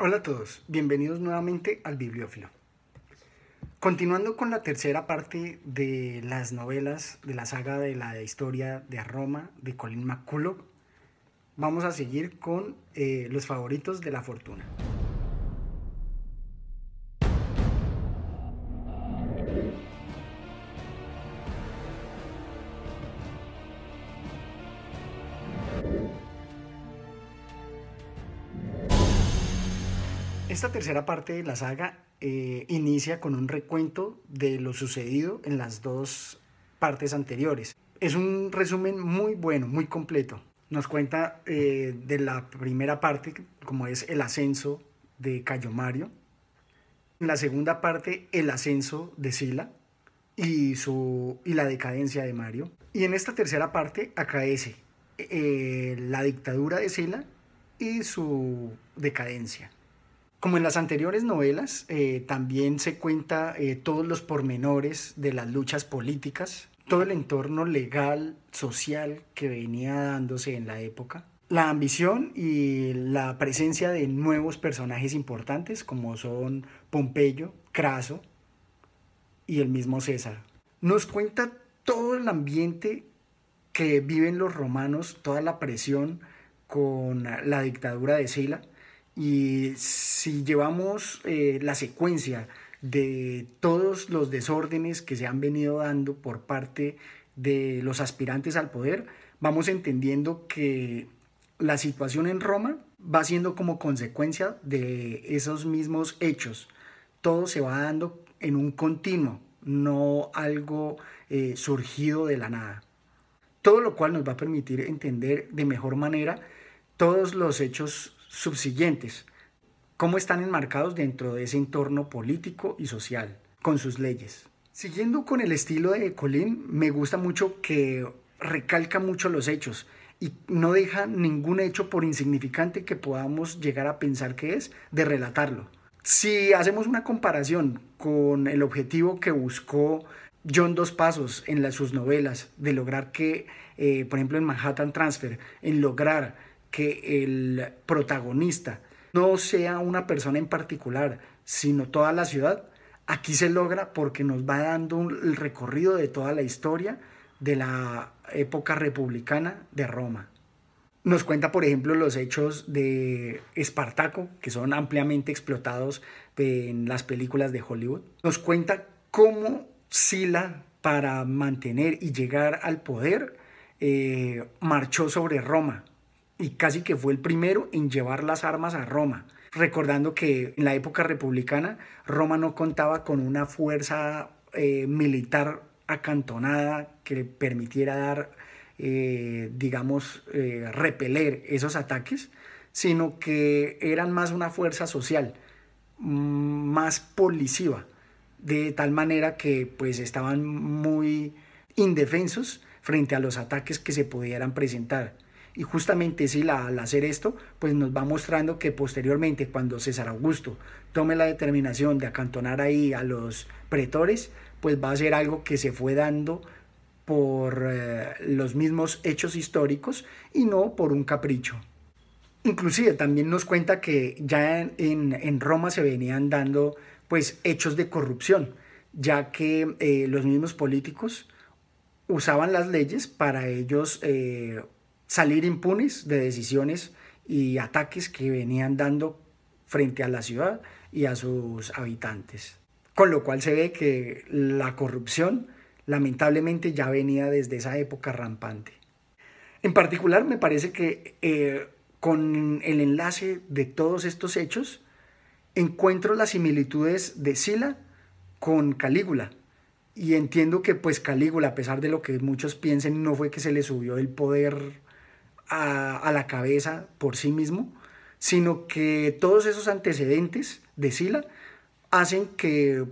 Hola a todos, bienvenidos nuevamente al Bibliófilo. Continuando con la tercera parte de las novelas de la saga de la historia de Roma de Colin McCullough, vamos a seguir con eh, los favoritos de la fortuna. Esta tercera parte de la saga eh, inicia con un recuento de lo sucedido en las dos partes anteriores. Es un resumen muy bueno, muy completo. Nos cuenta eh, de la primera parte, como es el ascenso de Cayo Mario. En la segunda parte, el ascenso de Sila y, su, y la decadencia de Mario. Y en esta tercera parte acaece eh, la dictadura de Sila y su decadencia. Como en las anteriores novelas, eh, también se cuenta eh, todos los pormenores de las luchas políticas, todo el entorno legal, social que venía dándose en la época, la ambición y la presencia de nuevos personajes importantes como son Pompeyo, Craso y el mismo César. Nos cuenta todo el ambiente que viven los romanos, toda la presión con la dictadura de Sila y si llevamos eh, la secuencia de todos los desórdenes que se han venido dando por parte de los aspirantes al poder, vamos entendiendo que la situación en Roma va siendo como consecuencia de esos mismos hechos. Todo se va dando en un continuo, no algo eh, surgido de la nada. Todo lo cual nos va a permitir entender de mejor manera todos los hechos subsiguientes, cómo están enmarcados dentro de ese entorno político y social, con sus leyes. Siguiendo con el estilo de Colín, me gusta mucho que recalca mucho los hechos y no deja ningún hecho por insignificante que podamos llegar a pensar que es de relatarlo. Si hacemos una comparación con el objetivo que buscó John Dos Pasos en sus novelas, de lograr que, eh, por ejemplo, en Manhattan Transfer, en lograr que el protagonista no sea una persona en particular, sino toda la ciudad, aquí se logra porque nos va dando un, el recorrido de toda la historia de la época republicana de Roma. Nos cuenta, por ejemplo, los hechos de Espartaco, que son ampliamente explotados en las películas de Hollywood. Nos cuenta cómo Sila, para mantener y llegar al poder, eh, marchó sobre Roma, y casi que fue el primero en llevar las armas a Roma, recordando que en la época republicana Roma no contaba con una fuerza eh, militar acantonada que permitiera dar, eh, digamos, eh, repeler esos ataques, sino que eran más una fuerza social, mm, más policiva, de tal manera que pues estaban muy indefensos frente a los ataques que se pudieran presentar. Y justamente si la, al hacer esto, pues nos va mostrando que posteriormente, cuando César Augusto tome la determinación de acantonar ahí a los pretores, pues va a ser algo que se fue dando por eh, los mismos hechos históricos y no por un capricho. Inclusive también nos cuenta que ya en, Roma se venían dando pues hechos de corrupción, ya que eh, los mismos políticos usaban las leyes para ellos eh, salir impunes de decisiones y ataques que venían dando frente a la ciudad y a sus habitantes. Con lo cual se ve que la corrupción lamentablemente ya venía desde esa época rampante. En particular me parece que eh, con el enlace de todos estos hechos encuentro las similitudes de Sila con Calígula. Y entiendo que pues Calígula, a pesar de lo que muchos piensen, no fue que se le subió el poder a, la cabeza por sí mismo, sino que todos esos antecedentes de Sila hacen que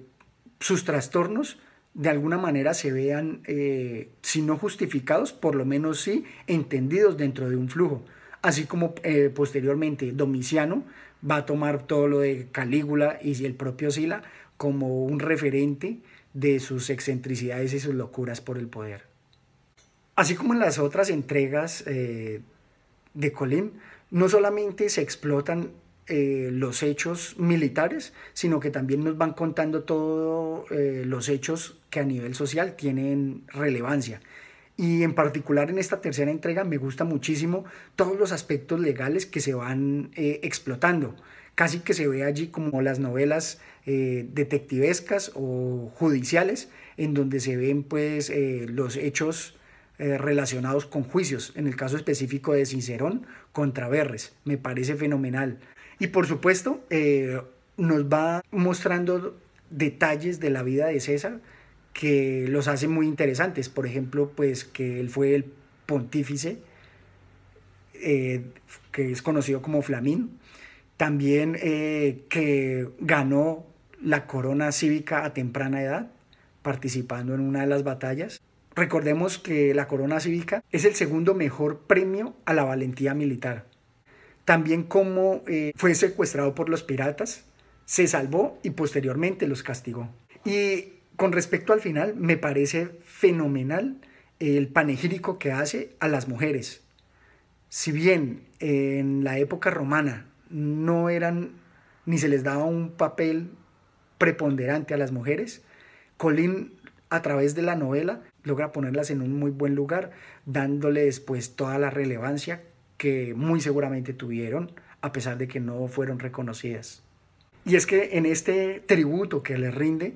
sus trastornos de alguna manera se vean, eh, si no justificados, por lo menos sí entendidos dentro de un flujo. Así como eh, posteriormente Domiciano va a tomar todo lo de Calígula y el propio Sila como un referente de sus excentricidades y sus locuras por el poder. Así como en las otras entregas eh, de Colín, no solamente se explotan eh, los hechos militares, sino que también nos van contando todos eh, los hechos que a nivel social tienen relevancia. Y en particular en esta tercera entrega me gusta muchísimo todos los aspectos legales que se van explotando. Casi que se ve allí como las novelas detectivescas o judiciales, en donde se ven pues los hechos eh, relacionados con juicios, en el caso específico de Cicerón contra Berres. Me parece fenomenal. Y por supuesto, eh, nos va mostrando detalles de la vida de César que los hacen muy interesantes. Por ejemplo, pues que él fue el pontífice, eh, que es conocido como Flamín. También que ganó la corona cívica a temprana edad, participando en una de las batallas. Recordemos que la Corona Cívica es el segundo mejor premio a la valentía militar. También como eh, fue secuestrado por los piratas, se salvó y posteriormente los castigó. Y con respecto al final, me parece fenomenal el panegírico que hace a las mujeres. Si bien en la época romana no eran ni se les daba un papel preponderante a las mujeres, Colín, a través de la novela logra ponerlas en un muy buen lugar, dándoles pues toda la relevancia que muy seguramente tuvieron, a pesar de que no fueron reconocidas. Y es que en este tributo que le rinde,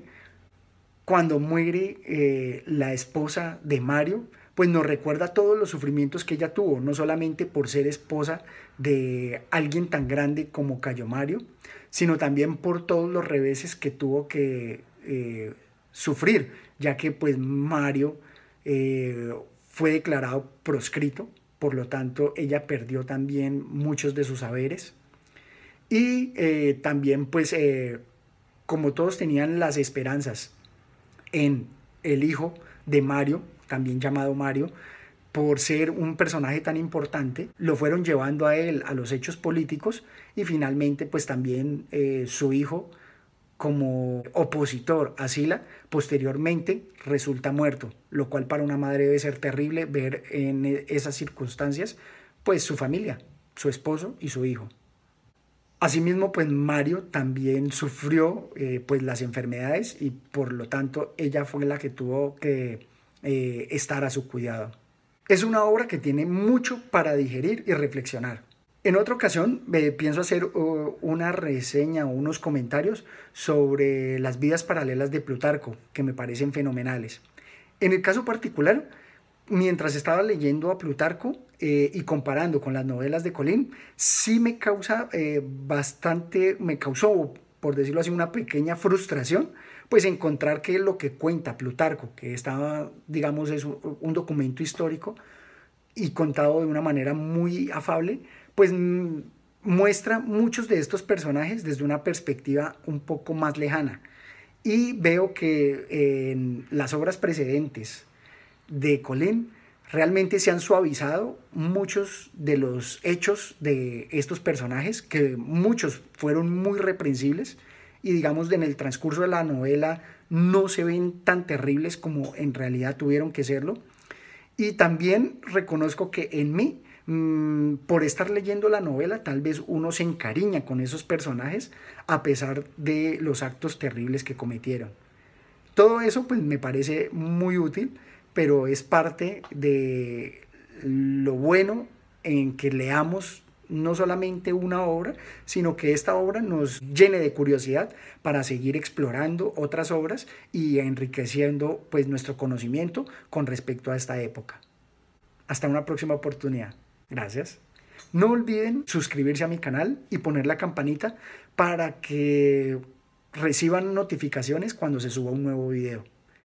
cuando muere eh, la esposa de Mario, pues nos recuerda todos los sufrimientos que ella tuvo, no solamente por ser esposa de alguien tan grande como Cayo Mario, sino también por todos los reveses que tuvo que eh, sufrir, ya que pues Mario eh, fue declarado proscrito, por lo tanto ella perdió también muchos de sus saberes. Y eh, también pues eh, como todos tenían las esperanzas en el hijo de Mario, también llamado Mario, por ser un personaje tan importante, lo fueron llevando a él a los hechos políticos y finalmente pues también su hijo como opositor a Sila, posteriormente resulta muerto, lo cual para una madre debe ser terrible ver en e, esas circunstancias pues su familia, su esposo y su hijo. Asimismo, pues Mario también sufrió eh, pues las enfermedades y por lo tanto ella fue la que tuvo que eh, estar a su cuidado. Es una obra que tiene mucho para digerir y reflexionar. En otra ocasión pienso hacer uh, una reseña o unos comentarios sobre las vidas paralelas de Plutarco, que me parecen fenomenales. En el caso particular, mientras estaba leyendo a Plutarco eh, y comparando con las novelas de Colín, sí me causa eh, bastante, me causó, por decirlo así, una pequeña frustración, pues encontrar que lo que cuenta Plutarco, que está, digamos, es un documento histórico, y contado de una manera muy afable, pues mm, muestra muchos de estos personajes desde una perspectiva un poco más lejana. Y veo que eh, en las obras precedentes de Colén realmente se han suavizado muchos de los hechos de estos personajes, que muchos fueron muy reprensibles y digamos en el transcurso de la novela no se ven tan terribles como en realidad tuvieron que serlo y también reconozco que en mí, mm, por estar leyendo la novela, tal vez uno se encariña con esos personajes a pesar de los actos terribles que cometieron. Todo eso pues me parece muy útil, pero es parte de lo bueno en que leamos no solamente una obra, sino que esta obra nos llene de curiosidad para seguir explorando otras obras y enriqueciendo pues nuestro conocimiento con respecto a esta época. Hasta una próxima oportunidad. Gracias. No olviden suscribirse a mi canal y poner la campanita para que reciban notificaciones cuando se suba un nuevo video.